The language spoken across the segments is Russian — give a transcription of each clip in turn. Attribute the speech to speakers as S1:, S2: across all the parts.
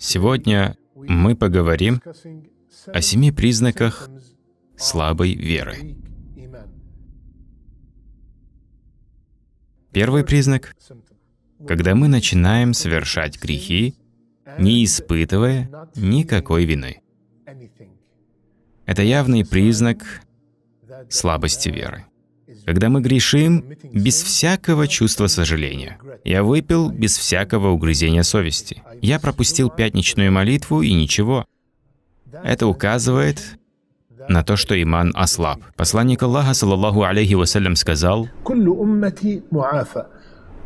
S1: Сегодня мы поговорим о семи признаках слабой веры. Первый признак – когда мы начинаем совершать грехи, не испытывая никакой вины. Это явный признак слабости веры когда мы грешим без всякого чувства сожаления. Я выпил без всякого угрызения совести. Я пропустил пятничную молитву и ничего. Это указывает на то, что иман ослаб. Посланник Аллаха, саллаллаху алейхи вассалям, сказал,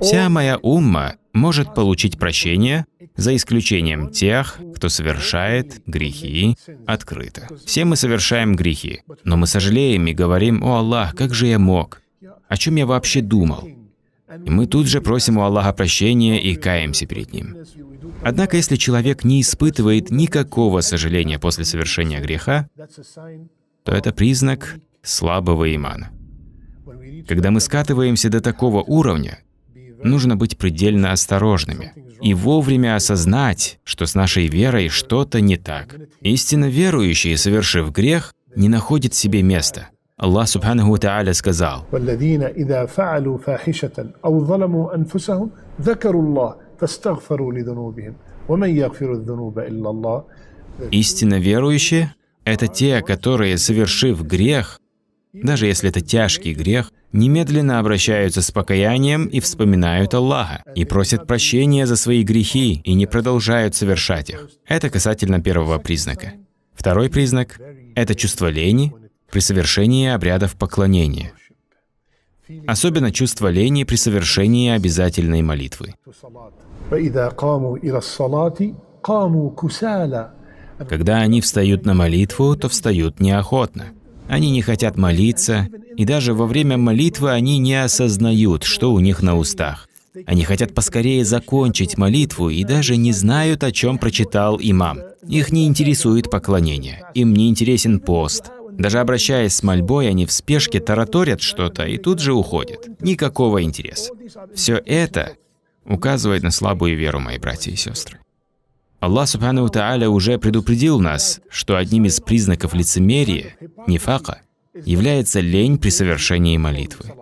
S1: «Вся моя умма может получить прощение, за исключением тех, кто совершает грехи открыто. Все мы совершаем грехи, но мы сожалеем и говорим, «О Аллах, как же я мог? О чем я вообще думал?» И мы тут же просим у Аллаха прощения и каемся перед Ним. Однако, если человек не испытывает никакого сожаления после совершения греха, то это признак слабого имана. Когда мы скатываемся до такого уровня, нужно быть предельно осторожными и вовремя осознать, что с нашей верой что-то не так. Истинно верующие, совершив грех, не находят себе места. Аллах Субханаху Тааля сказал, Истинно верующие – это те, которые, совершив грех, даже если это тяжкий грех, немедленно обращаются с покаянием и вспоминают Аллаха, и просят прощения за свои грехи и не продолжают совершать их. Это касательно первого признака. Второй признак – это чувство лени при совершении обрядов поклонения. Особенно чувство лени при совершении обязательной молитвы. Когда они встают на молитву, то встают неохотно. Они не хотят молиться, и даже во время молитвы они не осознают, что у них на устах. Они хотят поскорее закончить молитву и даже не знают, о чем прочитал имам. Их не интересует поклонение, им не интересен пост. Даже обращаясь с мольбой, они в спешке тараторят что-то и тут же уходят. Никакого интереса. Все это указывает на слабую веру, мои братья и сестры. Аллах Субхану Тааля уже предупредил нас, что одним из признаков лицемерия, нефака, является лень при совершении молитвы.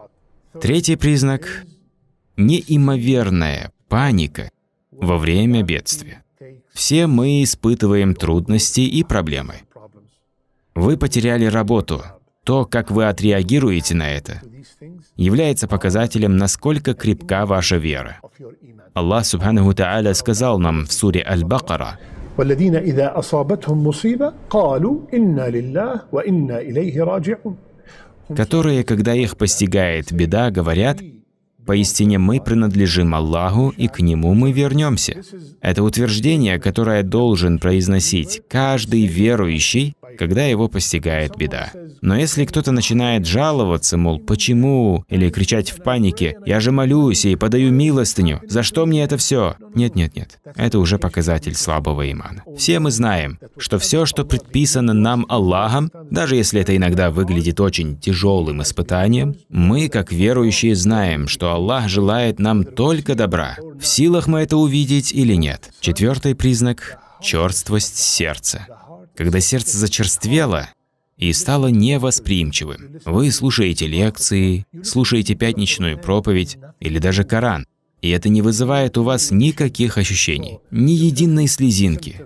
S1: Третий признак – неимоверная паника во время бедствия. Все мы испытываем трудности и проблемы. Вы потеряли работу. То, как вы отреагируете на это, является показателем, насколько крепка ваша вера. Аллах Субханаху Та'аля сказал нам в суре Аль-Бакара, которые, когда их постигает беда, говорят, «Поистине мы принадлежим Аллаху, и к Нему мы вернемся». Это утверждение, которое должен произносить каждый верующий, когда его постигает беда. Но если кто-то начинает жаловаться, мол, почему, или кричать в панике, я же молюсь и подаю милостыню, за что мне это все? Нет-нет-нет, это уже показатель слабого имана. Все мы знаем, что все, что предписано нам Аллахом, даже если это иногда выглядит очень тяжелым испытанием, мы, как верующие, знаем, что Аллах желает нам только добра. В силах мы это увидеть или нет. Четвертый признак – черствость сердца когда сердце зачерствело и стало невосприимчивым. Вы слушаете лекции, слушаете пятничную проповедь или даже Коран, и это не вызывает у вас никаких ощущений, ни единой слезинки.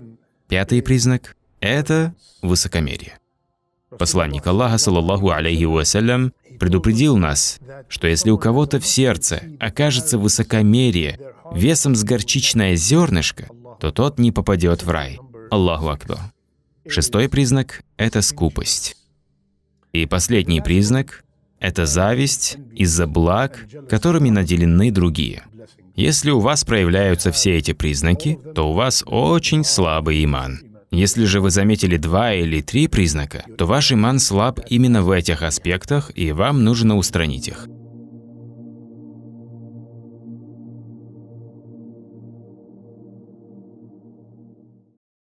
S1: Пятый признак – это высокомерие. Посланник Аллаха, саллаллаху алейхи вассалям, предупредил нас, что если у кого-то в сердце окажется высокомерие весом с горчичное зернышко, то тот не попадет в рай. Аллаху Акбар. Шестой признак – это скупость. И последний признак – это зависть из-за благ, которыми наделены другие. Если у вас проявляются все эти признаки, то у вас очень слабый иман. Если же вы заметили два или три признака, то ваш иман слаб именно в этих аспектах, и вам нужно устранить их.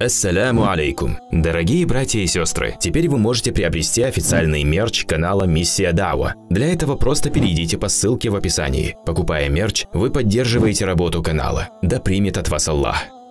S1: Ассаляму алейкум. Дорогие братья и сестры, теперь вы можете приобрести официальный мерч канала Миссия Дава. Для этого просто перейдите по ссылке в описании. Покупая мерч, вы поддерживаете работу канала. Да примет от вас Аллах.